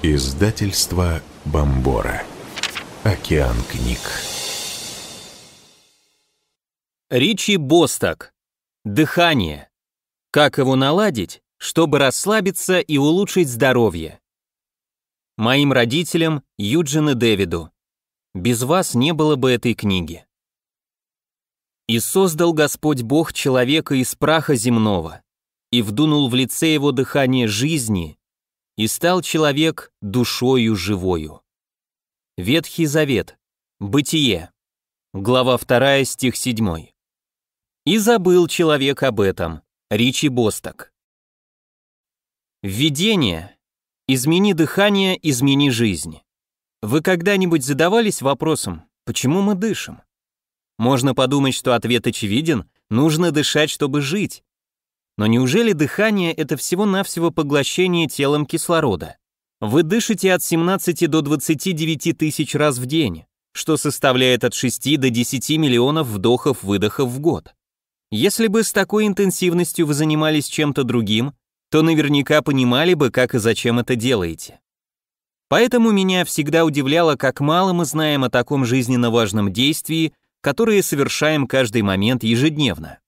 Издательство Бомбора. Океан книг. Ричи Босток. Дыхание. Как его наладить, чтобы расслабиться и улучшить здоровье? Моим родителям, Юджин Дэвиду. Без вас не было бы этой книги. «И создал Господь Бог человека из праха земного, и вдунул в лице его дыхание жизни, и стал человек душою живою. Ветхий Завет, Бытие, глава 2, стих 7. И забыл человек об этом, Ричи Босток. Введение. Измени дыхание, измени жизнь. Вы когда-нибудь задавались вопросом, почему мы дышим? Можно подумать, что ответ очевиден, нужно дышать, чтобы жить. Но неужели дыхание – это всего-навсего поглощение телом кислорода? Вы дышите от 17 до 29 тысяч раз в день, что составляет от 6 до 10 миллионов вдохов-выдохов в год. Если бы с такой интенсивностью вы занимались чем-то другим, то наверняка понимали бы, как и зачем это делаете. Поэтому меня всегда удивляло, как мало мы знаем о таком жизненно важном действии, которое совершаем каждый момент ежедневно.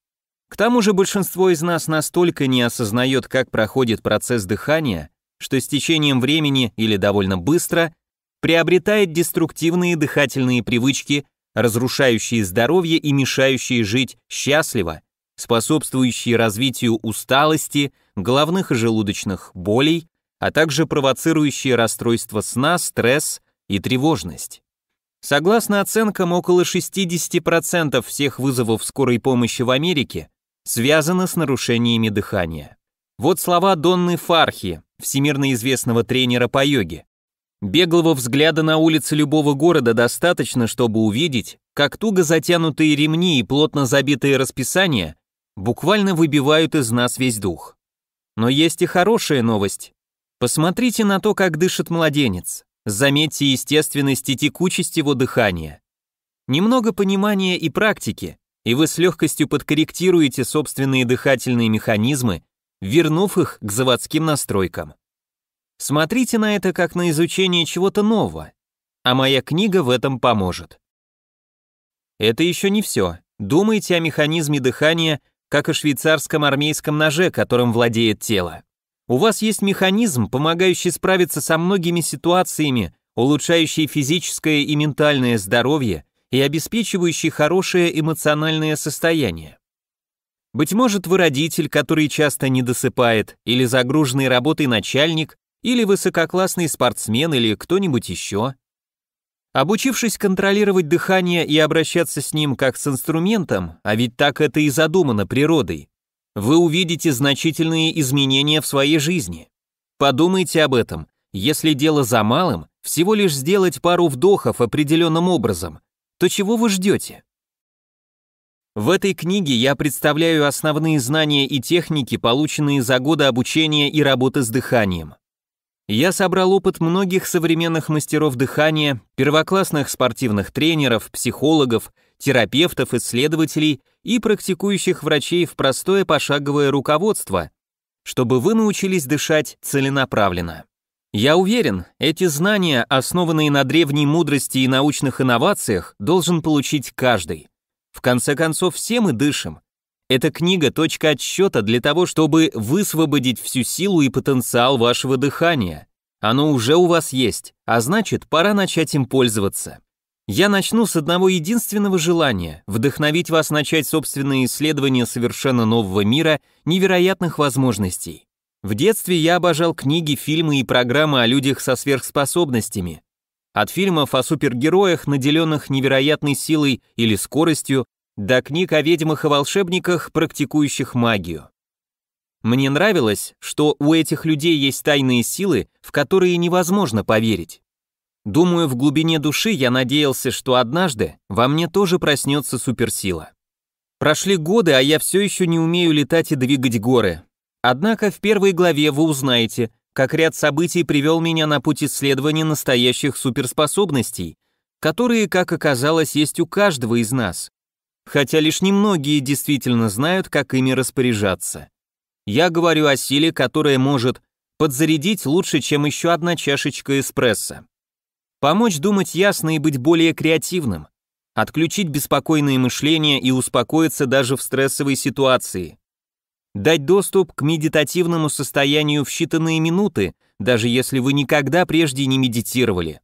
К тому же большинство из нас настолько не осознает, как проходит процесс дыхания, что с течением времени или довольно быстро приобретает деструктивные дыхательные привычки, разрушающие здоровье и мешающие жить счастливо, способствующие развитию усталости, головных и желудочных болей, а также провоцирующие расстройства сна, стресс и тревожность. Согласно оценкам, около 60% всех вызовов скорой помощи в Америке связано с нарушениями дыхания. Вот слова Донны Фархи, всемирно известного тренера по йоге. Беглого взгляда на улицы любого города достаточно, чтобы увидеть, как туго затянутые ремни и плотно забитые расписания буквально выбивают из нас весь дух. Но есть и хорошая новость. Посмотрите на то, как дышит младенец. Заметьте естественность и текучесть его дыхания. Немного понимания и практики, и вы с легкостью подкорректируете собственные дыхательные механизмы, вернув их к заводским настройкам. Смотрите на это как на изучение чего-то нового, а моя книга в этом поможет. Это еще не все. Думайте о механизме дыхания, как о швейцарском армейском ноже, которым владеет тело. У вас есть механизм, помогающий справиться со многими ситуациями, улучшающий физическое и ментальное здоровье – и обеспечивающий хорошее эмоциональное состояние. Быть может, вы родитель, который часто не досыпает, или загруженный работой начальник, или высококлассный спортсмен, или кто-нибудь еще. Обучившись контролировать дыхание и обращаться с ним как с инструментом, а ведь так это и задумано природой, вы увидите значительные изменения в своей жизни. Подумайте об этом. Если дело за малым, всего лишь сделать пару вдохов определенным образом, то чего вы ждете? В этой книге я представляю основные знания и техники, полученные за годы обучения и работы с дыханием. Я собрал опыт многих современных мастеров дыхания, первоклассных спортивных тренеров, психологов, терапевтов, исследователей и практикующих врачей в простое пошаговое руководство, чтобы вы научились дышать целенаправленно. Я уверен, эти знания, основанные на древней мудрости и научных инновациях, должен получить каждый. В конце концов, все мы дышим. Эта книга – точка отсчета для того, чтобы высвободить всю силу и потенциал вашего дыхания. Оно уже у вас есть, а значит, пора начать им пользоваться. Я начну с одного единственного желания – вдохновить вас начать собственные исследования совершенно нового мира, невероятных возможностей. В детстве я обожал книги, фильмы и программы о людях со сверхспособностями. От фильмов о супергероях, наделенных невероятной силой или скоростью, до книг о ведьмах и волшебниках, практикующих магию. Мне нравилось, что у этих людей есть тайные силы, в которые невозможно поверить. Думаю, в глубине души я надеялся, что однажды во мне тоже проснется суперсила. Прошли годы, а я все еще не умею летать и двигать горы, Однако в первой главе вы узнаете, как ряд событий привел меня на путь исследования настоящих суперспособностей, которые, как оказалось, есть у каждого из нас. Хотя лишь немногие действительно знают, как ими распоряжаться. Я говорю о силе, которая может подзарядить лучше, чем еще одна чашечка эспрессо. Помочь думать ясно и быть более креативным. Отключить беспокойное мышление и успокоиться даже в стрессовой ситуации дать доступ к медитативному состоянию в считанные минуты, даже если вы никогда прежде не медитировали.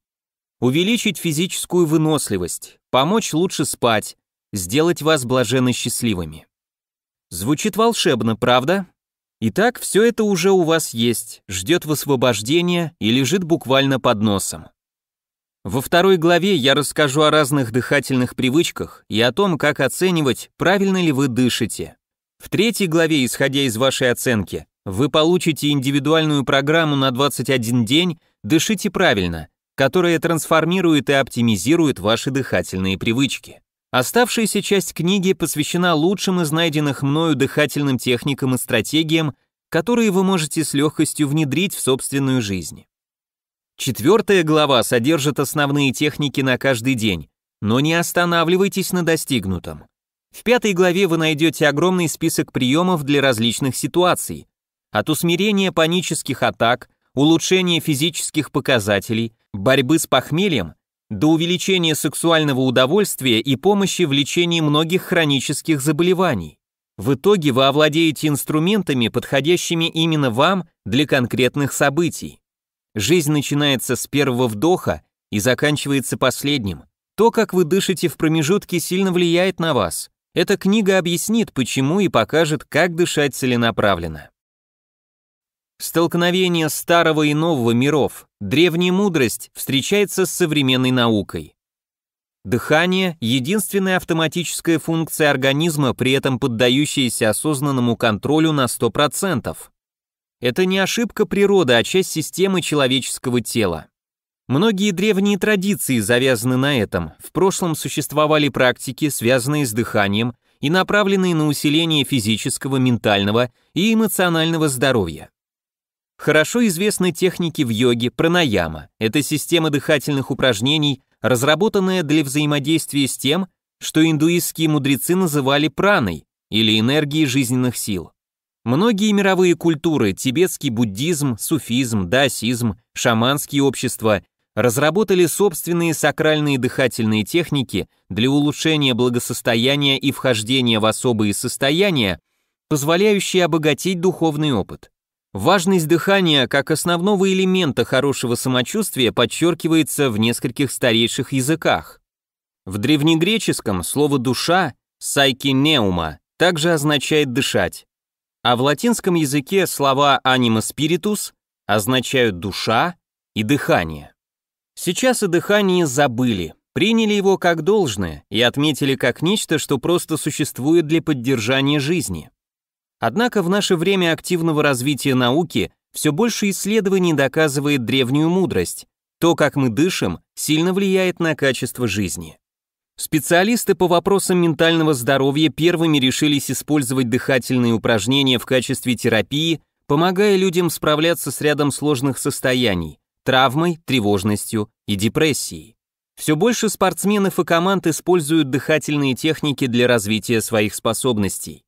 Увеличить физическую выносливость, помочь лучше спать, сделать вас блаженно счастливыми. Звучит волшебно, правда? Итак, все это уже у вас есть, ждет высвобождения и лежит буквально под носом. Во второй главе я расскажу о разных дыхательных привычках и о том, как оценивать, правильно ли вы дышите. В третьей главе, исходя из вашей оценки, вы получите индивидуальную программу на 21 день «Дышите правильно», которая трансформирует и оптимизирует ваши дыхательные привычки. Оставшаяся часть книги посвящена лучшим из найденных мною дыхательным техникам и стратегиям, которые вы можете с легкостью внедрить в собственную жизнь. Четвертая глава содержит основные техники на каждый день, но не останавливайтесь на достигнутом. В пятой главе вы найдете огромный список приемов для различных ситуаций. От усмирения панических атак, улучшения физических показателей, борьбы с похмельем до увеличения сексуального удовольствия и помощи в лечении многих хронических заболеваний. В итоге вы овладеете инструментами, подходящими именно вам для конкретных событий. Жизнь начинается с первого вдоха и заканчивается последним. То, как вы дышите в промежутке, сильно влияет на вас. Эта книга объяснит, почему и покажет, как дышать целенаправленно. Столкновение старого и нового миров, древняя мудрость встречается с современной наукой. Дыхание – единственная автоматическая функция организма, при этом поддающаяся осознанному контролю на 100%. Это не ошибка природы, а часть системы человеческого тела. Многие древние традиции завязаны на этом. В прошлом существовали практики, связанные с дыханием и направленные на усиление физического, ментального и эмоционального здоровья. Хорошо известны техники в йоге пранаяма. Это система дыхательных упражнений, разработанная для взаимодействия с тем, что индуистские мудрецы называли праной или энергией жизненных сил. Многие мировые культуры, тибетский буддизм, суфизм, даосизм, шаманские общества разработали собственные сакральные дыхательные техники для улучшения благосостояния и вхождения в особые состояния, позволяющие обогатить духовный опыт. Важность дыхания как основного элемента хорошего самочувствия подчеркивается в нескольких старейших языках. В древнегреческом слово «душа» «сайкинеума» также означает «дышать», а в латинском языке слова «anima spiritus» означают «душа» и «дыхание». Сейчас о дыхании забыли, приняли его как должное и отметили как нечто, что просто существует для поддержания жизни. Однако в наше время активного развития науки все больше исследований доказывает древнюю мудрость. То, как мы дышим, сильно влияет на качество жизни. Специалисты по вопросам ментального здоровья первыми решились использовать дыхательные упражнения в качестве терапии, помогая людям справляться с рядом сложных состояний, травмой, тревожностью и депрессией. Все больше спортсменов и команд используют дыхательные техники для развития своих способностей.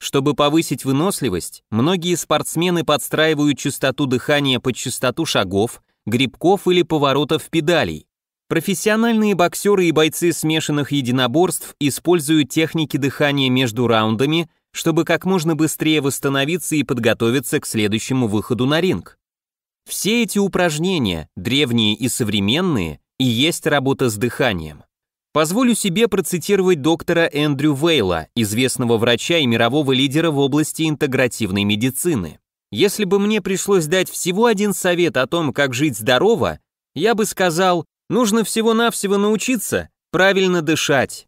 Чтобы повысить выносливость, многие спортсмены подстраивают частоту дыхания под частоту шагов, грибков или поворотов педалей. Профессиональные боксеры и бойцы смешанных единоборств используют техники дыхания между раундами, чтобы как можно быстрее восстановиться и подготовиться к следующему выходу на ринг. Все эти упражнения, древние и современные, и есть работа с дыханием. Позволю себе процитировать доктора Эндрю Вейла, известного врача и мирового лидера в области интегративной медицины. Если бы мне пришлось дать всего один совет о том, как жить здорово, я бы сказал, нужно всего-навсего научиться правильно дышать.